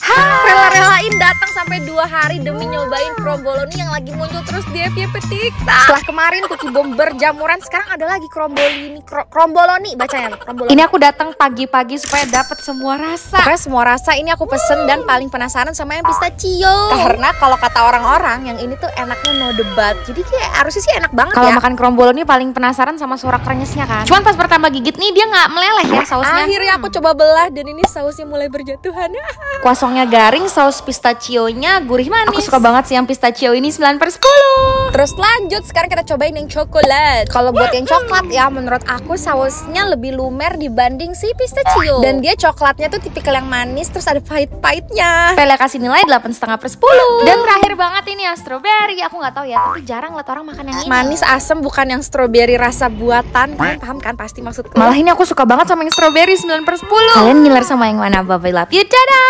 Hah, rela-relain dat sampai dua hari demi nyobain kromboloni yang lagi muncul terus di FYP TikTok. Setelah kemarin kuki bom jamuran, sekarang ada lagi kromboloni, kro, kromboloni bacanya. Kromboloni. Ini aku datang pagi-pagi supaya dapat semua rasa. Pokoknya semua rasa ini aku pesen dan paling penasaran sama yang pistachio. Karena kalau kata orang-orang yang ini tuh enaknya no debat. Jadi kayak harusnya sih enak banget Kalau ya. makan kromboloni paling penasaran sama suara krenyesnya kan. Cuman pas pertama gigit nih dia nggak meleleh ya sausnya. Akhirnya aku coba belah dan ini sausnya mulai berjatuhan. Kuasongnya garing, saus pistachio gurih manis. Aku suka banget sih yang pistachio ini 9 per 10. Terus lanjut sekarang kita cobain yang coklat. Kalau buat yang coklat ya menurut aku sausnya lebih lumer dibanding si pistachio. Dan dia coklatnya tuh tipikal yang manis terus ada pahit-pahitnya. Pele kasih nilai 8,5 per 10. Dan terakhir banget ini ya strawberry. Aku gak tahu ya, tapi jarang lah orang makan yang ini. Manis asem bukan yang strawberry rasa buatan. Kalian paham kan pasti maksudku? Malah ini aku suka banget sama yang strawberry 9 per 10. Kalian ngiler sama yang mana? Bye-bye love you. Dadah!